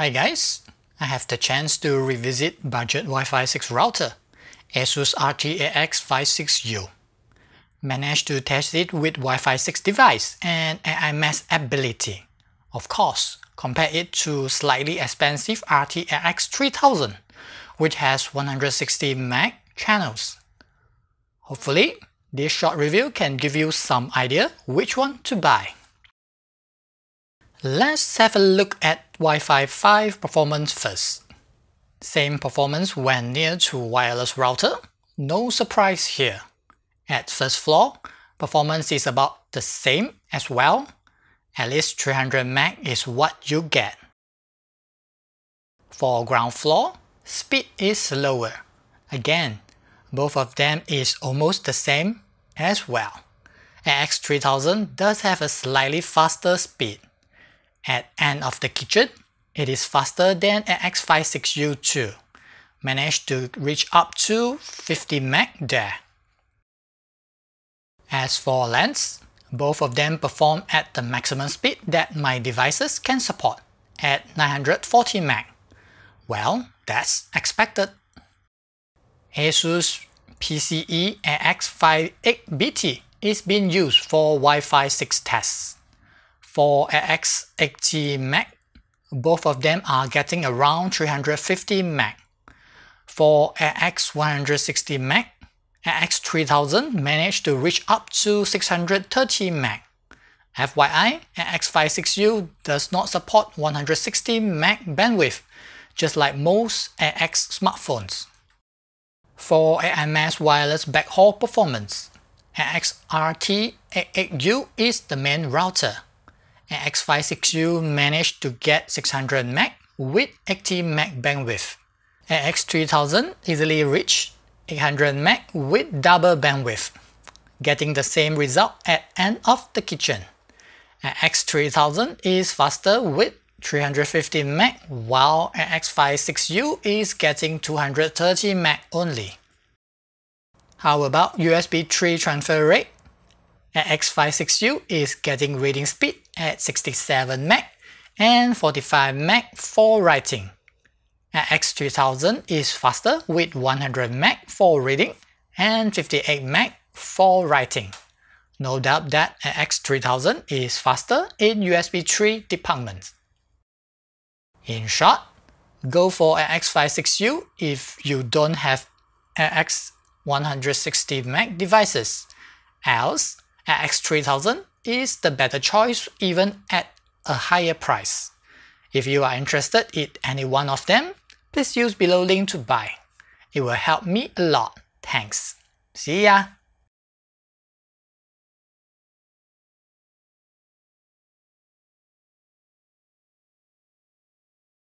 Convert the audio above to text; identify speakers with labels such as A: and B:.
A: Hi guys, I have the chance to revisit budget Wi-Fi 6 router, ASUS RTAX56U. Managed to test it with Wi-Fi 6 device and AI mesh ability. Of course, compare it to slightly expensive RTAX 3000, which has 160 MB channels. Hopefully, this short review can give you some idea which one to buy. Let's have a look at Wi-Fi 5 performance first. Same performance when near to wireless router, no surprise here. At first floor, performance is about the same as well. At least 300 meg is what you get. For ground floor, speed is slower. Again, both of them is almost the same as well. AX3000 does have a slightly faster speed at end of the kitchen, it is faster than x 56 u 2 Managed to reach up to 50 Mach there. As for lens, both of them perform at the maximum speed that my devices can support, at 940 Mach. Well, that's expected. ASUS PCE AX58BT is being used for Wi-Fi 6 tests for AX80 MAC. Both of them are getting around 350 MAC. For AX160 MAC, AX3000 managed to reach up to 630 MAC. FYI, AX56U does not support 160 Mac bandwidth, just like most AX smartphones. For AMS wireless backhaul performance, AXRT88U is the main router and X562 managed to get 600 meg with 80 MB bandwidth. And X3000 easily reached 800 meg with double bandwidth, getting the same result at end of the kitchen. And X3000 is faster with 350 meg while an X56U is getting 230 meg only. How about USB 3 transfer rate? An X56U is getting reading speed at 67 meg and 45 meg for writing. X3000 is faster with 100 meg for reading and 58 meg for writing. No doubt that X3000 is faster in USB 3 department. In short, go for an X56U if you don't have X160 meg devices. Else, X3000 is the better choice even at a higher price. If you are interested in any one of them, please use below link to buy. It will help me a lot. Thanks. See ya!